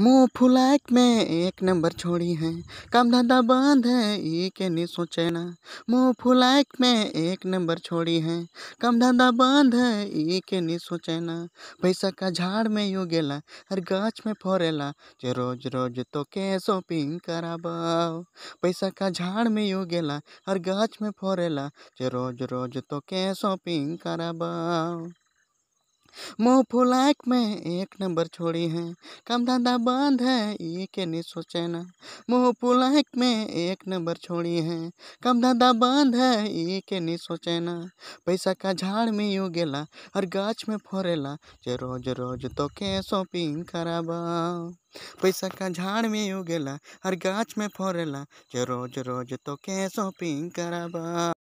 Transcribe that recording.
मुँह फुलाक में एक नंबर छोड़ी है काम धंधा बंद है ये के नहीं सोचे ना मुँह फुलाक में एक नंबर छोड़ी है काम धंधा बंद है ये के नहीं सोचे ना पैसा का झाड़ में गेला हर गाछ में फोरेला जे रोज रोज तो के शॉपिंग कराबाओ पैसा का झाड़ में गेला हर गाछ में फोरेला जे रोज रोज तो के शॉपिंग कराबाओ मोह फुलाक में एक नंबर छोड़ी है काम धंधा बंद है ये के नहीं सोचे ना मोह फुलाक में एक नंबर छोड़ी है काम धंधा बंद है ये के नहीं सोचे ना पैसा का झाड़ में गेला हर गाछ में फोरेला जे रोज रोज तो के शॉपिंग कराबा पैसा का झाड़ में गेला हर गाछ में फोरेला जे रोज रोज तो के शॉपिंग कराबा